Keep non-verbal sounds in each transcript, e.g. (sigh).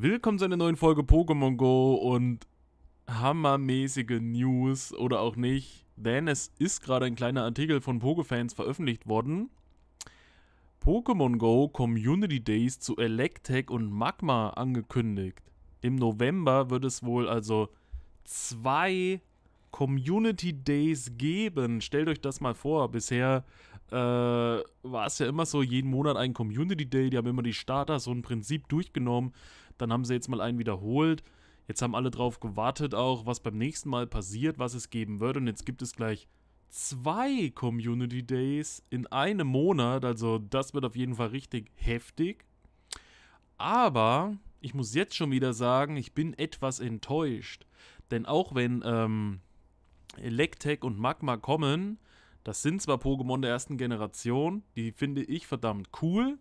Willkommen zu einer neuen Folge Pokémon Go und hammermäßige News oder auch nicht, denn es ist gerade ein kleiner Artikel von Pokéfans veröffentlicht worden. Pokémon Go Community Days zu Electek und Magma angekündigt. Im November wird es wohl also zwei Community Days geben. Stellt euch das mal vor. Bisher äh, war es ja immer so, jeden Monat ein Community Day. Die haben immer die Starter so ein Prinzip durchgenommen. Dann haben sie jetzt mal einen wiederholt. Jetzt haben alle drauf gewartet auch, was beim nächsten Mal passiert, was es geben wird. Und jetzt gibt es gleich zwei Community Days in einem Monat. Also das wird auf jeden Fall richtig heftig. Aber ich muss jetzt schon wieder sagen, ich bin etwas enttäuscht. Denn auch wenn ähm, Electek und Magma kommen, das sind zwar Pokémon der ersten Generation, die finde ich verdammt cool.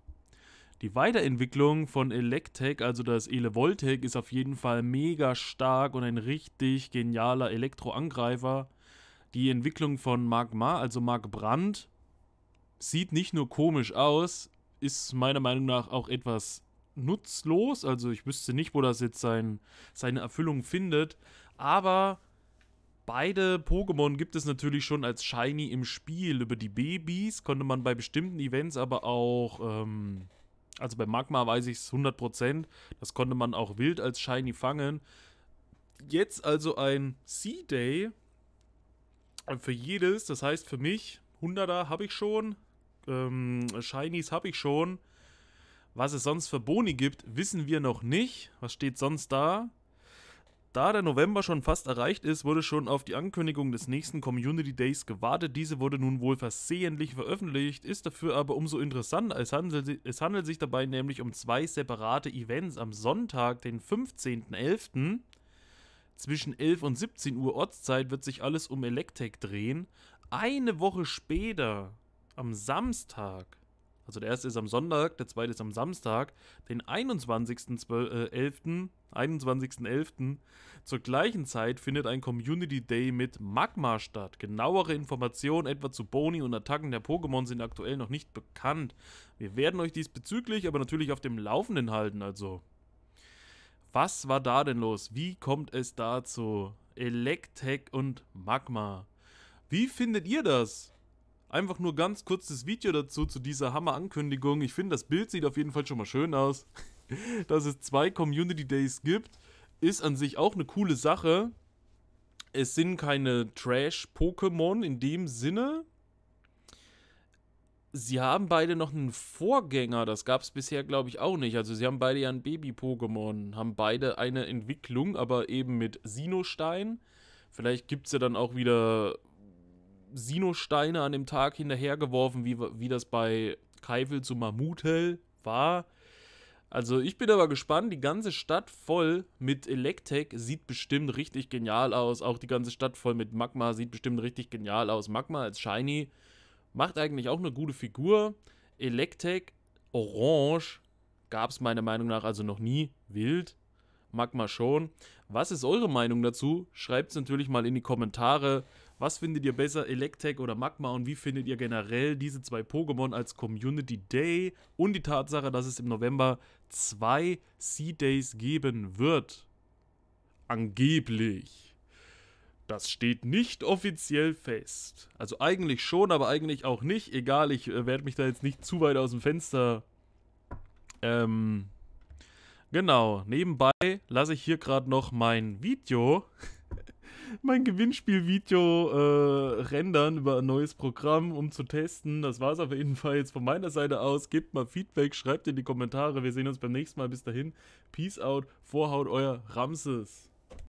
Die Weiterentwicklung von Electek, also das Elevoltec, ist auf jeden Fall mega stark und ein richtig genialer Elektroangreifer. Die Entwicklung von Magma, also Mark Brandt, sieht nicht nur komisch aus, ist meiner Meinung nach auch etwas nutzlos. Also ich wüsste nicht, wo das jetzt sein, seine Erfüllung findet. Aber beide Pokémon gibt es natürlich schon als Shiny im Spiel. Über die Babys konnte man bei bestimmten Events aber auch ähm, also bei Magma weiß ich es 100%. Das konnte man auch wild als Shiny fangen. Jetzt also ein Sea Day äh, für jedes. Das heißt für mich, 100er habe ich schon. Ähm, Shinies habe ich schon. Was es sonst für Boni gibt, wissen wir noch nicht. Was steht sonst da? Da der November schon fast erreicht ist, wurde schon auf die Ankündigung des nächsten Community Days gewartet. Diese wurde nun wohl versehentlich veröffentlicht, ist dafür aber umso interessanter. Es es handelt sich dabei nämlich um zwei separate Events am Sonntag, den 15.11. Zwischen 11 und 17 Uhr Ortszeit wird sich alles um Electek drehen. Eine Woche später, am Samstag, also der erste ist am Sonntag, der zweite ist am Samstag, den 21.11. 21.11. Äh, Zur gleichen Zeit findet ein Community Day mit Magma statt. Genauere Informationen etwa zu Boni und Attacken der Pokémon sind aktuell noch nicht bekannt. Wir werden euch diesbezüglich aber natürlich auf dem Laufenden halten, also. Was war da denn los? Wie kommt es dazu? Elektek und Magma. Wie findet ihr das? Einfach nur ganz kurzes Video dazu, zu dieser Hammer-Ankündigung. Ich finde, das Bild sieht auf jeden Fall schon mal schön aus. (laughs) Dass es zwei Community Days gibt, ist an sich auch eine coole Sache. Es sind keine Trash-Pokémon in dem Sinne. Sie haben beide noch einen Vorgänger, das gab es bisher, glaube ich, auch nicht. Also sie haben beide ja ein Baby-Pokémon, haben beide eine Entwicklung, aber eben mit Sinostein. Vielleicht gibt es ja dann auch wieder Sinosteine an dem Tag hinterhergeworfen, wie, wie das bei Keifel zu Mammuthell war. Also ich bin aber gespannt, die ganze Stadt voll mit Electek sieht bestimmt richtig genial aus. Auch die ganze Stadt voll mit Magma sieht bestimmt richtig genial aus. Magma als Shiny macht eigentlich auch eine gute Figur. Electek, Orange, gab es meiner Meinung nach also noch nie. Wild, Magma schon. Was ist eure Meinung dazu? Schreibt es natürlich mal in die Kommentare. Was findet ihr besser, Electek oder Magma und wie findet ihr generell diese zwei Pokémon als Community Day und die Tatsache, dass es im November zwei Sea Days geben wird? Angeblich. Das steht nicht offiziell fest. Also eigentlich schon, aber eigentlich auch nicht. Egal, ich äh, werde mich da jetzt nicht zu weit aus dem Fenster. Ähm, genau, nebenbei lasse ich hier gerade noch mein Video (laughs) mein Gewinnspielvideo äh, rendern über ein neues Programm, um zu testen. Das war es auf jeden Fall jetzt von meiner Seite aus. Gebt mal Feedback, schreibt in die Kommentare. Wir sehen uns beim nächsten Mal. Bis dahin. Peace out. Vorhaut, euer Ramses.